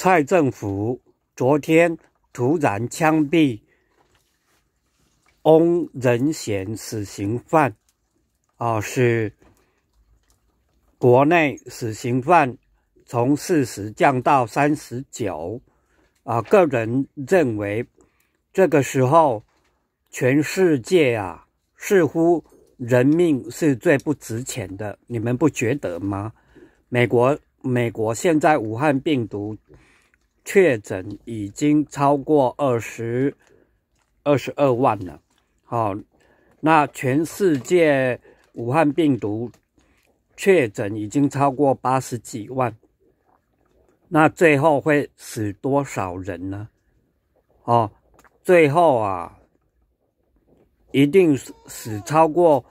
蔡政府昨天突然枪毙翁仁贤死刑犯，啊，是国内死刑犯从四十降到三十九。啊，个人认为，这个时候，全世界啊，似乎人命是最不值钱的。你们不觉得吗？美国，美国现在武汉病毒。确诊已经超过二十，二十二万了。好，那全世界武汉病毒确诊已经超过八十几万。那最后会死多少人呢？哦，最后啊，一定是死超过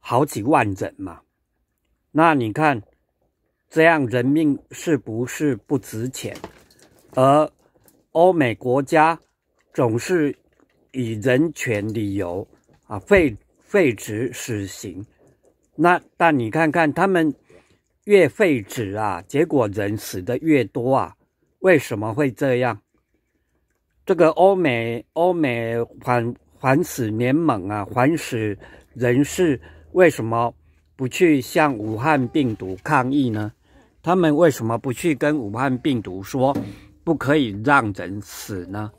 好几万人嘛。那你看，这样人命是不是不值钱？而欧美国家总是以人权理由啊废废止死刑，那但你看看他们越废止啊，结果人死的越多啊，为什么会这样？这个欧美欧美反反死联盟啊，反死人士为什么不去向武汉病毒抗议呢？他们为什么不去跟武汉病毒说？不可以让人死呢，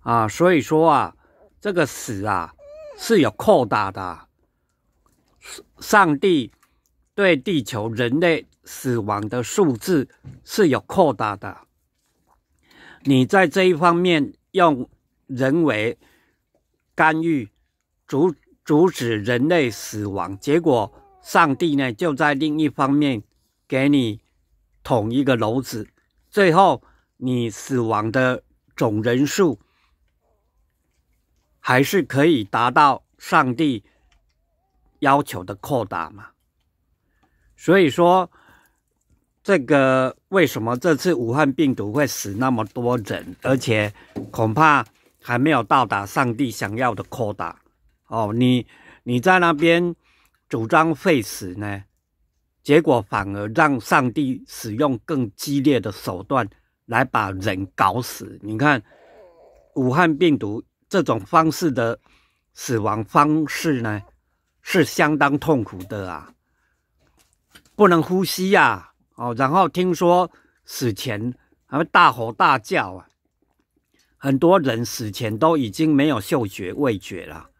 啊，所以说啊，这个死啊是有扩大的，上帝对地球人类死亡的数字是有扩大的。你在这一方面用人为干预阻阻止人类死亡，结果上帝呢就在另一方面给你捅一个篓子，最后。你死亡的总人数还是可以达到上帝要求的扩大嘛？所以说，这个为什么这次武汉病毒会死那么多人，而且恐怕还没有到达上帝想要的扩大？哦，你你在那边主张废死呢，结果反而让上帝使用更激烈的手段。来把人搞死，你看，武汉病毒这种方式的死亡方式呢，是相当痛苦的啊，不能呼吸呀，哦，然后听说死前还会大吼大叫啊，很多人死前都已经没有嗅觉、味觉了，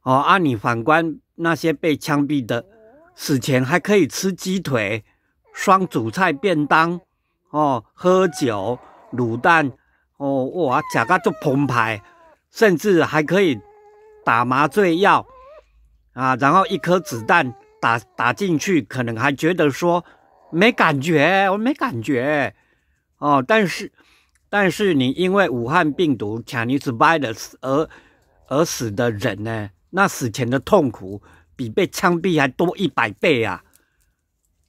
哦，啊，你反观那些被枪毙的，死前还可以吃鸡腿、双主菜便当。哦，喝酒、卤蛋，哦哇，假个就澎湃，甚至还可以打麻醉药啊，然后一颗子弹打打进去，可能还觉得说没感觉，我没感觉。哦，但是但是你因为武汉病毒 （Chinese virus） 而而死的人呢？那死前的痛苦比被枪毙还多一百倍啊！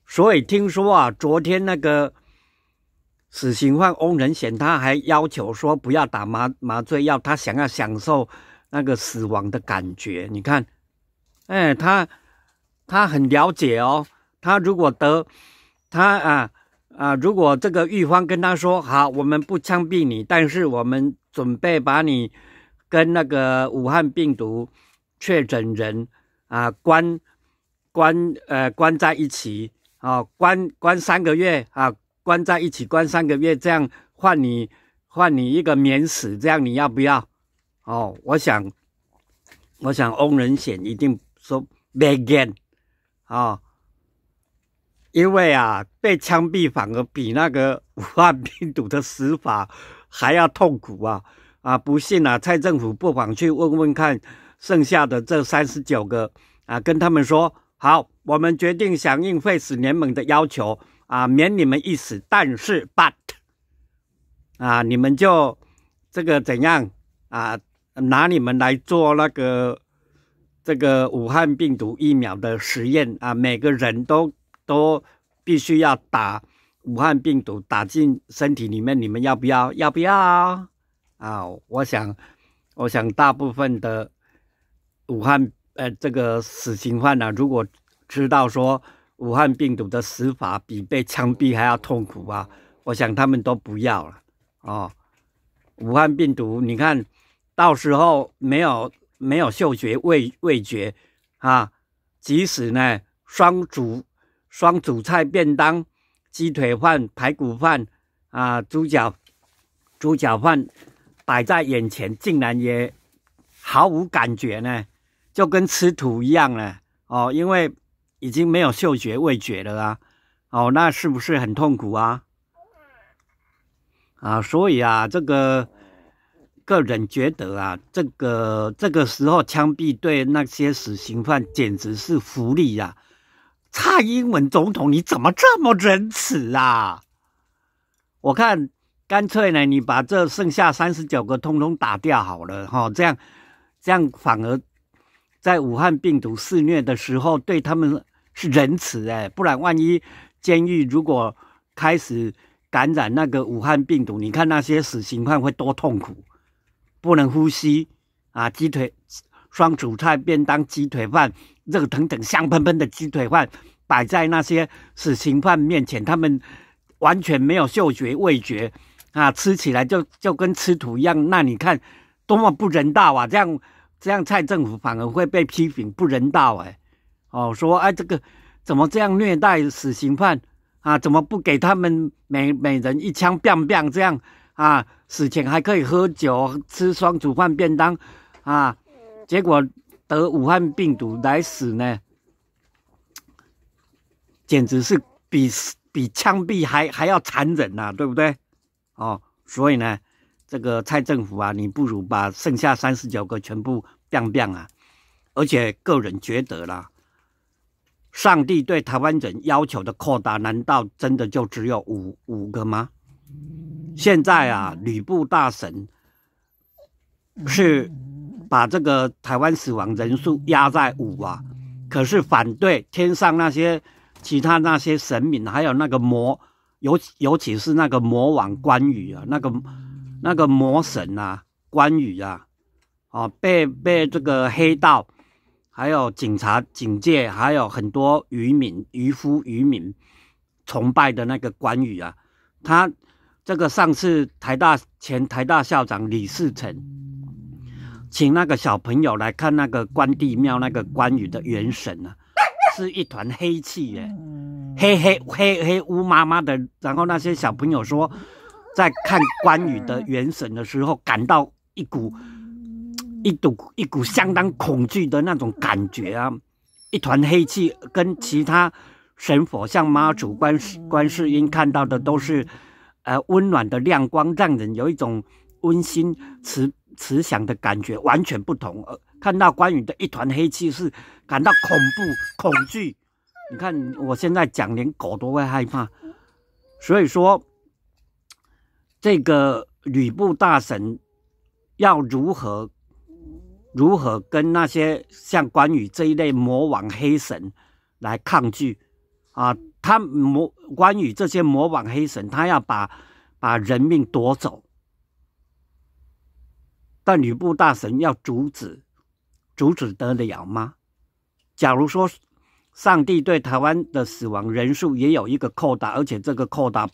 所以听说啊，昨天那个。死刑犯翁仁显，他还要求说不要打麻麻醉药，他想要享受那个死亡的感觉。你看，哎，他他很了解哦。他如果得他啊啊，如果这个狱方跟他说好，我们不枪毙你，但是我们准备把你跟那个武汉病毒确诊人啊关关呃关在一起啊，关关三个月啊。关在一起关三个月，这样换你换你一个免死，这样你要不要？哦，我想，我想，翁仁显一定说 begin 啊，因为啊，被枪毙反而比那个武汉病毒的死法还要痛苦啊！啊，不信啊，蔡政府不妨去问问看，剩下的这三十九个啊，跟他们说好，我们决定响应废死联盟的要求。啊，免你们一死，但是 but 啊，你们就这个怎样啊？拿你们来做那个这个武汉病毒疫苗的实验啊？每个人都都必须要打武汉病毒打进身体里面，你们要不要？要不要？啊，我想，我想大部分的武汉呃这个死刑犯呢，如果知道说。武汉病毒的死法比被枪毙还要痛苦啊！我想他们都不要了哦。武汉病毒，你看到时候没有没有嗅觉、味味觉啊？即使呢双主双主菜便当、鸡腿饭、排骨饭啊、猪脚猪脚饭摆在眼前，竟然也毫无感觉呢？就跟吃土一样了哦，因为。已经没有嗅觉味觉了啊！哦，那是不是很痛苦啊？啊，所以啊，这个个人觉得啊，这个这个时候枪毙对那些死刑犯简直是福利呀！蔡英文总统，你怎么这么仁慈啊？我看干脆呢，你把这剩下三十九个通通打掉好了哈，这样这样反而。在武汉病毒肆虐的时候，对他们是仁慈哎，不然万一监狱如果开始感染那个武汉病毒，你看那些死刑犯会多痛苦，不能呼吸啊！鸡腿双煮菜便当、鸡腿饭，热腾腾、香喷喷的鸡腿饭摆在那些死刑犯面前，他们完全没有嗅觉、味觉啊，吃起来就就跟吃土一样。那你看多么不人道啊！这样。这样，蔡政府反而会被批评不人道哎，哦，说哎，这个怎么这样虐待死刑犯啊？怎么不给他们每每人一枪毙毙这样啊？死前还可以喝酒吃双煮饭便当啊？结果得武汉病毒来死呢，简直是比比枪毙还还要残忍呐，对不对？哦，所以呢？这个蔡政府啊，你不如把剩下三十九个全部变变啊！而且个人觉得啦，上帝对台湾人要求的扩大，难道真的就只有五五个吗？现在啊，吕布大神是把这个台湾死亡人数压在五啊，可是反对天上那些其他那些神明，还有那个魔，尤尤其是那个魔王关羽啊，那个。那个魔神啊，关羽啊，哦，被被这个黑道，还有警察警戒，还有很多渔民渔夫渔民崇拜的那个关羽啊，他这个上次台大前台大校长李世成，请那个小朋友来看那个关帝庙那个关羽的元神啊，是一团黑气耶，黑黑黑黑乌麻麻的，然后那些小朋友说。在看关羽的元神的时候，感到一股、一股、一股相当恐惧的那种感觉啊！一团黑气跟其他神佛像妈祖、观世、观世音看到的都是，呃，温暖的亮光，让人有一种温馨、慈慈祥的感觉，完全不同。呃，看到关羽的一团黑气，是感到恐怖、恐惧。你看，我现在讲，连狗都会害怕，所以说。这个吕布大神要如何如何跟那些像关羽这一类魔王黑神来抗拒啊？他魔关羽这些魔王黑神，他要把把人命夺走，但吕布大神要阻止阻止得了吗？假如说上帝对台湾的死亡人数也有一个扣大，而且这个扣大。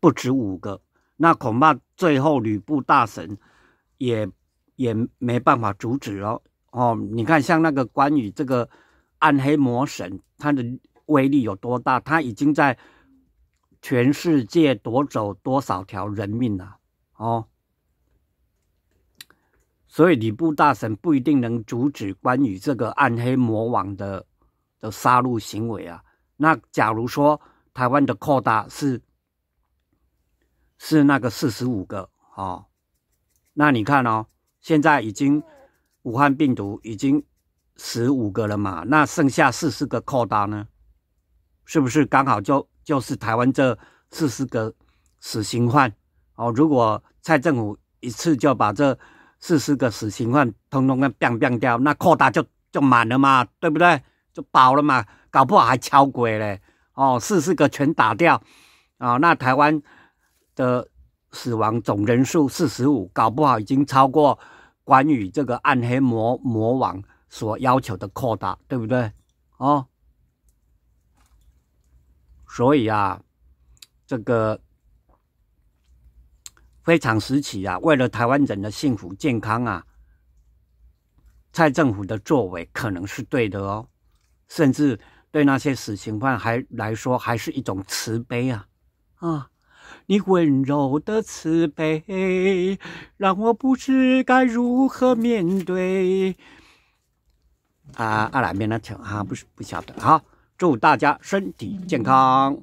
不止五个，那恐怕最后吕布大神也也没办法阻止哦。哦，你看像那个关羽这个暗黑魔神，他的威力有多大？他已经在全世界夺走多少条人命了？哦，所以吕布大神不一定能阻止关羽这个暗黑魔王的的杀戮行为啊。那假如说台湾的扩大是是那个四十五个哦，那你看哦，现在已经武汉病毒已经十五个了嘛，那剩下四十个扩大呢，是不是刚好就就是台湾这四十个死刑犯哦？如果蔡政府一次就把这四十个死刑犯通通给变变掉，那扩大就就满了嘛，对不对？就饱了嘛，搞不好还敲鬼嘞哦！四十个全打掉啊，那台湾。的死亡总人数四十五，搞不好已经超过关羽这个暗黑魔魔王所要求的扩大，对不对？哦，所以啊，这个非常时期啊，为了台湾人的幸福健康啊，蔡政府的作为可能是对的哦，甚至对那些死刑犯还来说还是一种慈悲啊啊！你温柔的慈悲，让我不知该如何面对。啊，阿南边的听哈，不是不晓得哈。祝大家身体健康。